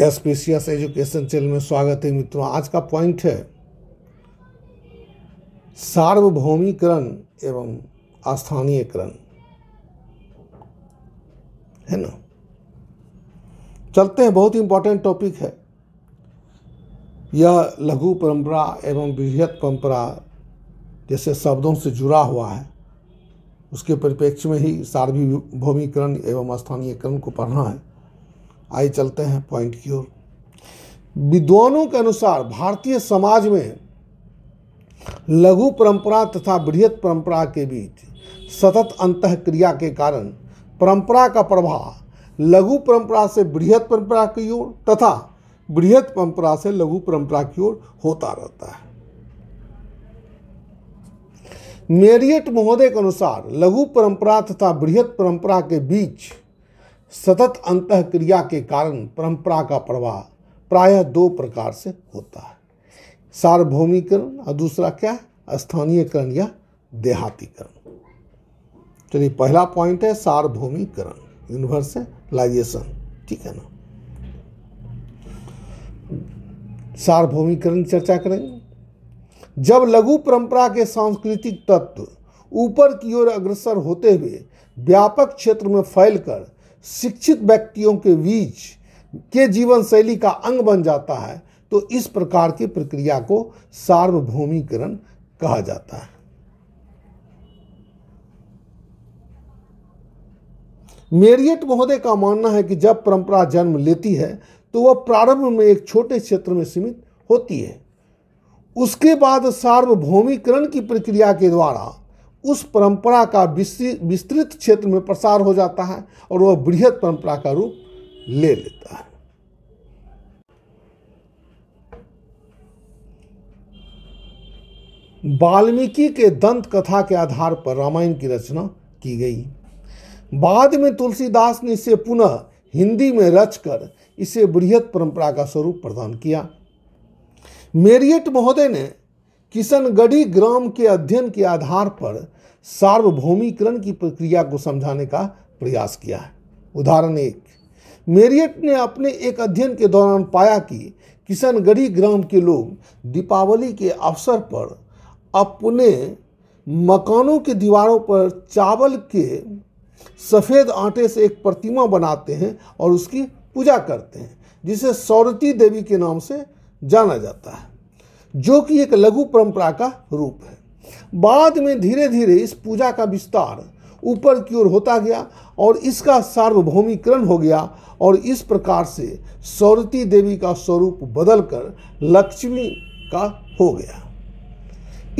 एस्पेशियस education channel में स्वागत है मित्रों आज का पॉइंट है सार्वभौमीकरण एवं स्थानीयकरण है ना चलते हैं बहुत इंपॉर्टेंट टॉपिक है यह लघु परंपरा एवं बृहत परंपरा जैसे शब्दों से जुड़ा हुआ है उसके परिप्रेक्ष्य में ही सार्वभौमीकरण एवं स्थानीयकरण को पढ़ना है आइए चलते हैं पॉइंट की ओर विद्वानों के अनुसार भारतीय समाज में लघु परंपरा तथा बृहत परंपरा के बीच सतत अंत क्रिया के कारण परंपरा का प्रभाव लघु परंपरा से बृहत परंपरा की ओर तथा बृहत परंपरा से लघु परंपरा की ओर होता रहता है मेरियट महोदय के अनुसार लघु परंपरा तथा बृहत परंपरा के बीच सतत अंत क्रिया के कारण परंपरा का प्रवाह प्रायः दो प्रकार से होता है सार्वभौमिकरण और दूसरा क्या है स्थानीयकरण या देहातीकरण चलिए पहला पॉइंट है सार्वभौमिकरण यूनिवर्सलाइजेशन ठीक है ना सार्वभौमिकरण चर्चा करेंगे जब लघु परंपरा के सांस्कृतिक तत्व ऊपर की ओर अग्रसर होते हुए व्यापक क्षेत्र में फैलकर शिक्षित व्यक्तियों के बीच के जीवन शैली का अंग बन जाता है तो इस प्रकार की प्रक्रिया को सार्वभौमीकरण कहा जाता है मेरियट महोदय का मानना है कि जब परंपरा जन्म लेती है तो वह प्रारंभ में एक छोटे क्षेत्र में सीमित होती है उसके बाद सार्वभौमिकरण की प्रक्रिया के द्वारा उस परंपरा का विस्तृत क्षेत्र में प्रसार हो जाता है और वह बृहद परंपरा का रूप ले लेता है वाल्मीकि के दंत कथा के आधार पर रामायण की रचना की गई बाद में तुलसीदास ने इसे पुनः हिंदी में रचकर इसे बृहद परंपरा का स्वरूप प्रदान किया मेरियट महोदय ने किशनगढ़ी ग्राम के अध्ययन के आधार पर सार्वभौमिकरण की प्रक्रिया को समझाने का प्रयास किया है उदाहरण एक मेरियट ने अपने एक अध्ययन के दौरान पाया कि किशनगढ़ी ग्राम के लोग दीपावली के अवसर पर अपने मकानों के दीवारों पर चावल के सफ़ेद आटे से एक प्रतिमा बनाते हैं और उसकी पूजा करते हैं जिसे सौरती देवी के नाम से जाना जाता है जो कि एक लघु परंपरा का रूप है बाद में धीरे धीरे इस पूजा का विस्तार ऊपर की ओर होता गया और इसका सार्वभौमिकरण हो गया और इस प्रकार से सौरती देवी का स्वरूप बदलकर लक्ष्मी का हो गया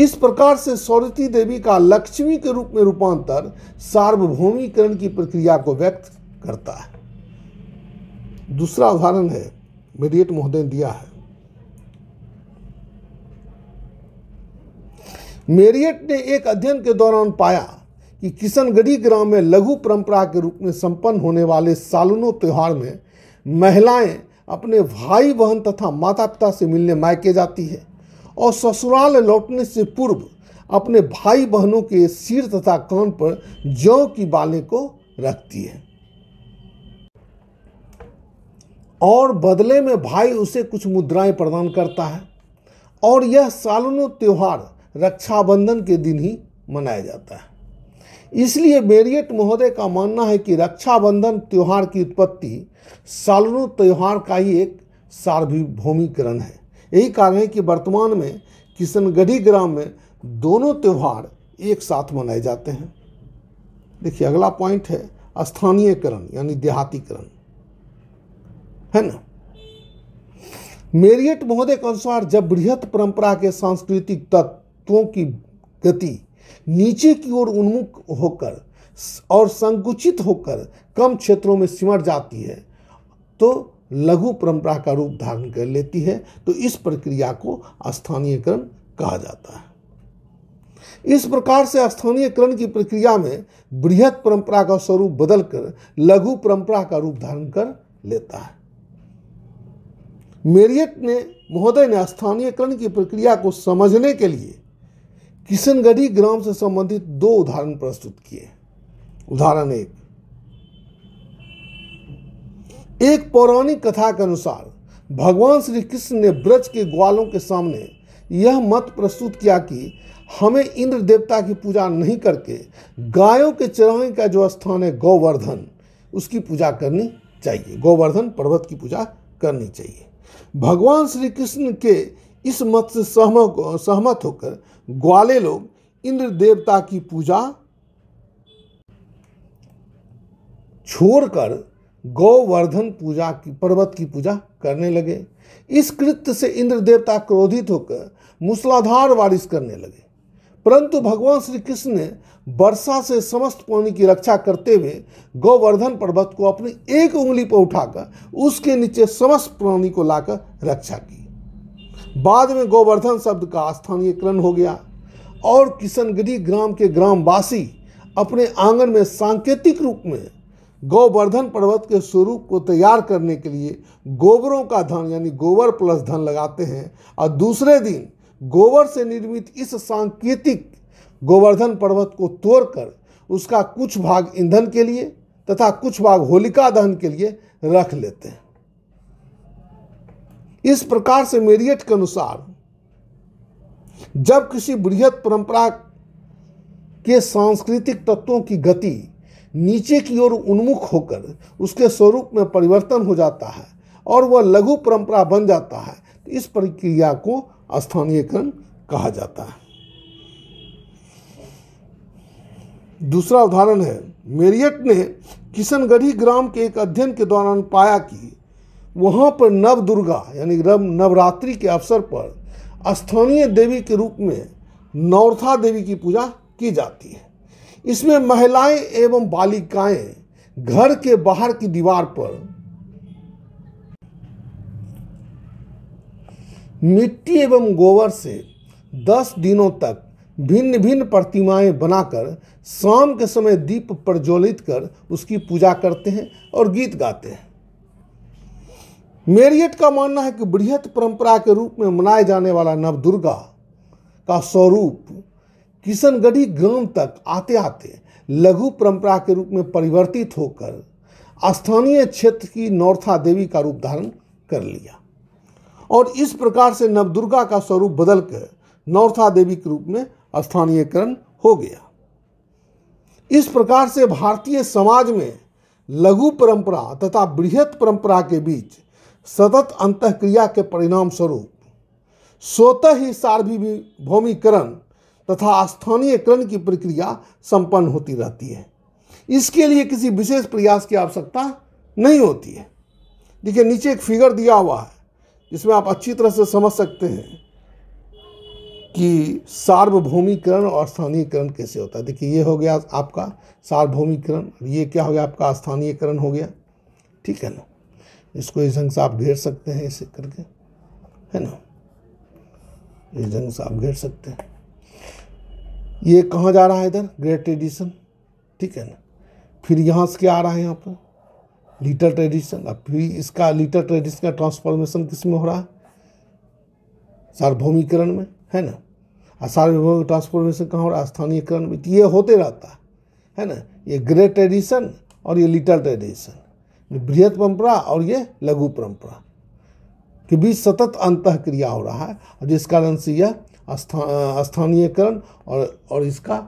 इस प्रकार से सौरती देवी का लक्ष्मी के रूप में रूपांतर सार्वभौमिकरण की प्रक्रिया को व्यक्त करता है दूसरा उदाहरण है मेडिएट महोदय दिया है मेरियट ने एक अध्ययन के दौरान पाया कि किशनगढ़ी ग्राम में लघु परंपरा के रूप में संपन्न होने वाले सालनों त्यौहार में महिलाएं अपने भाई बहन तथा माता पिता से मिलने मायके जाती है और ससुराल लौटने से पूर्व अपने भाई बहनों के सिर तथा कान पर जौ की बालें को रखती है और बदले में भाई उसे कुछ मुद्राएं प्रदान करता है और यह सालनों त्यौहार रक्षाबंधन के दिन ही मनाया जाता है इसलिए बेरियट महोदय का मानना है कि रक्षाबंधन त्यौहार की उत्पत्ति सालनों त्यौहार का ही एक सार्वभौमिकरण है यही कारण है कि वर्तमान में किशनगढ़ी ग्राम में दोनों त्यौहार एक साथ मनाए जाते हैं देखिए अगला पॉइंट है स्थानीयकरण यानी देहातीकरण है ना मेरियट महोदय के अनुसार जब बृहत परंपरा के सांस्कृतिक तत्व तत्वों की गति नीचे की ओर उन्मुख होकर और संकुचित होकर कम क्षेत्रों में सिमट जाती है तो लघु परंपरा का रूप धारण कर लेती है तो इस प्रक्रिया को स्थानीयकरण कहा जाता है इस प्रकार से स्थानीयकरण की प्रक्रिया में बृहत परंपरा का स्वरूप बदलकर लघु परंपरा का रूप धारण कर लेता है मेरियट ने महोदय ने स्थानीयकरण की प्रक्रिया को समझने के लिए किशनगढ़ी ग्राम से संबंधित दो उदाहरण प्रस्तुत किए उदाहरण एक एक पौराणिक कथा के अनुसार भगवान श्री कृष्ण ने ब्रज के ग्वालों के सामने यह मत प्रस्तुत किया कि हमें इंद्र देवता की पूजा नहीं करके गायों के चराने का जो स्थान है गोवर्धन उसकी पूजा करनी चाहिए गोवर्धन पर्वत की पूजा करनी चाहिए भगवान श्री कृष्ण के इस मत से सहमत सहमत होकर ग्वाले लोग इंद्र देवता की पूजा छोड़कर गौवर्धन पूजा की पर्वत की पूजा करने लगे इस कृत्य से इंद्र देवता क्रोधित होकर मूसलाधार बारिश करने लगे परंतु भगवान श्री कृष्ण ने वर्षा से समस्त पानी की रक्षा करते हुए गोवर्धन पर्वत को अपनी एक उंगली पर उठाकर उसके नीचे समस्त प्राणी को लाकर रक्षा की बाद में गोवर्धन शब्द का स्थानीयकरण हो गया और किशनगिरी ग्राम के ग्रामवासी अपने आंगन में सांकेतिक रूप में गोवर्धन पर्वत के स्वरूप को तैयार करने के लिए गोबरों का धन यानी गोबर प्लस धन लगाते हैं और दूसरे दिन गोबर से निर्मित इस सांकेतिक गोवर्धन पर्वत को तोड़कर उसका कुछ भाग ईंधन के लिए तथा कुछ भाग होलिका दहन के लिए रख लेते हैं इस प्रकार से मेरियट के अनुसार जब किसी बृहद परंपरा के सांस्कृतिक तत्वों की गति नीचे की ओर उन्मुख होकर उसके स्वरूप में परिवर्तन हो जाता है और वह लघु परंपरा बन जाता है तो इस प्रक्रिया को स्थानीयकरण कहा जाता है दूसरा उदाहरण है मेरियट ने किशनगढ़ी ग्राम के एक अध्ययन के दौरान पाया कि वहाँ पर नव दुर्गा यानी नवरात्रि के अवसर पर स्थानीय देवी के रूप में नौरथा देवी की पूजा की जाती है इसमें महिलाएं एवं बालिकाएं घर के बाहर की दीवार पर मिट्टी एवं गोबर से दस दिनों तक भिन्न भिन्न प्रतिमाएं बनाकर शाम के समय दीप प्रज्वलित कर उसकी पूजा करते हैं और गीत गाते हैं मेरियट का मानना है कि बृहत परंपरा के रूप में मनाए जाने वाला नवदुर्गा का स्वरूप किशनगढ़ी ग्राम तक आते आते लघु परंपरा के रूप में परिवर्तित होकर स्थानीय क्षेत्र की नौरथा देवी का रूप धारण कर लिया और इस प्रकार से नवदुर्गा का स्वरूप बदलकर नौरथा देवी के रूप में स्थानीयकरण हो गया इस प्रकार से भारतीय समाज में लघु परंपरा तथा बृहत परंपरा के बीच सतत अंतक्रिया के परिणाम स्वरूप स्वतः ही भूमिकरण तथा स्थानीयकरण की प्रक्रिया संपन्न होती रहती है इसके लिए किसी विशेष प्रयास की आवश्यकता नहीं होती है देखिए नीचे एक फिगर दिया हुआ है जिसमें आप अच्छी तरह से समझ सकते हैं कि सार्वभौमिकरण और स्थानीयकरण कैसे होता है देखिए ये हो गया आपका सार्वभौमिकरण ये क्या हो गया आपका स्थानीयकरण हो गया ठीक है ना इसको इस ढंग से आप घेर सकते हैं इसे करके है ना इस ढंग से आप घेर सकते हैं ये कहाँ जा रहा है इधर ग्रेट ट्रेडिशन ठीक है ना फिर यहाँ से क्या आ रहा है यहाँ पर लिटल ट्रेडिशन अब फिर इसका लिटल ट्रेडिशन का ट्रांसफॉर्मेशन किस में हो रहा है सार्वभौमिकरण में है ना और सार्वभौमिक ट्रांसफॉर्मेशन कहाँ हो रहा है स्थानीयकरण में ये होते रहता है है ना ये ग्रेट ट्रेडिशन और ये लिटल ट्रेडिशन बृहत परंपरा और ये लघु परंपरा के बीच सतत अंत क्रिया हो रहा है और जिस कारण से यह स्था, स्थानीयकरण और और इसका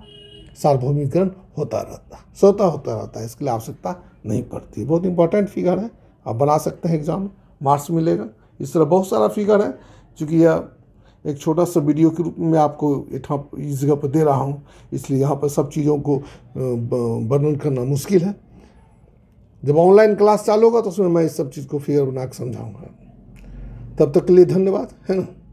सार्वभौमिकरण होता रहता है होता रहता है इसके लिए आवश्यकता नहीं पड़ती बहुत इंपॉर्टेंट फिगर है आप बना सकते हैं एग्जाम मार्क्स मिलेगा इस तरह बहुत सारा फिगर है चूँकि यह एक छोटा सा वीडियो के रूप में आपको इस जगह पर दे रहा हूँ इसलिए यहाँ पर सब चीज़ों को वर्णन करना मुश्किल है जब ऑनलाइन क्लास चालू होगा तो उसमें मैं इस सब चीज़ को फिगर बना के समझाऊँगा तब तक के लिए धन्यवाद है ना